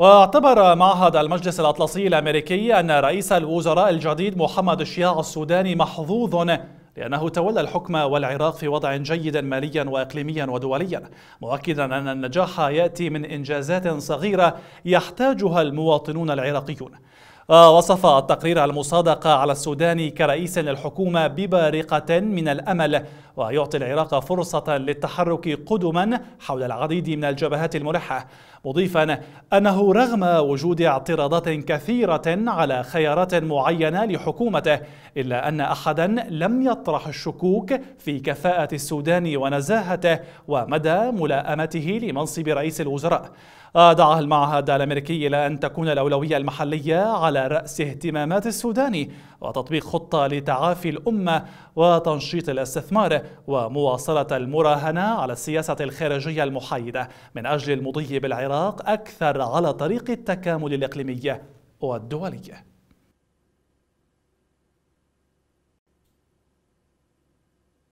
واعتبر معهد المجلس الأطلسي الأمريكي أن رئيس الوزراء الجديد محمد الشياع السوداني محظوظ لأنه تولى الحكم والعراق في وضع جيد ماليا وإقليميا ودوليا مؤكدا أن النجاح يأتي من إنجازات صغيرة يحتاجها المواطنون العراقيون وصف التقرير المصادقة على السودان كرئيس للحكومة ببارقة من الأمل ويعطي العراق فرصة للتحرك قدما حول العديد من الجبهات الملحة مضيفا أنه رغم وجود اعتراضات كثيرة على خيارات معينة لحكومته إلا أن أحدا لم يطرح الشكوك في كفاءة السودان ونزاهته ومدى ملائمته لمنصب رئيس الوزراء آه، دعا المعهد الأمريكي إلى أن تكون الأولوية المحلية على على رأس اهتمامات السودان وتطبيق خطة لتعافي الأمة وتنشيط الاستثمار ومواصلة المراهنة على السياسة الخارجية المحايدة من أجل المضي بالعراق أكثر على طريق التكامل الإقليمي والدولي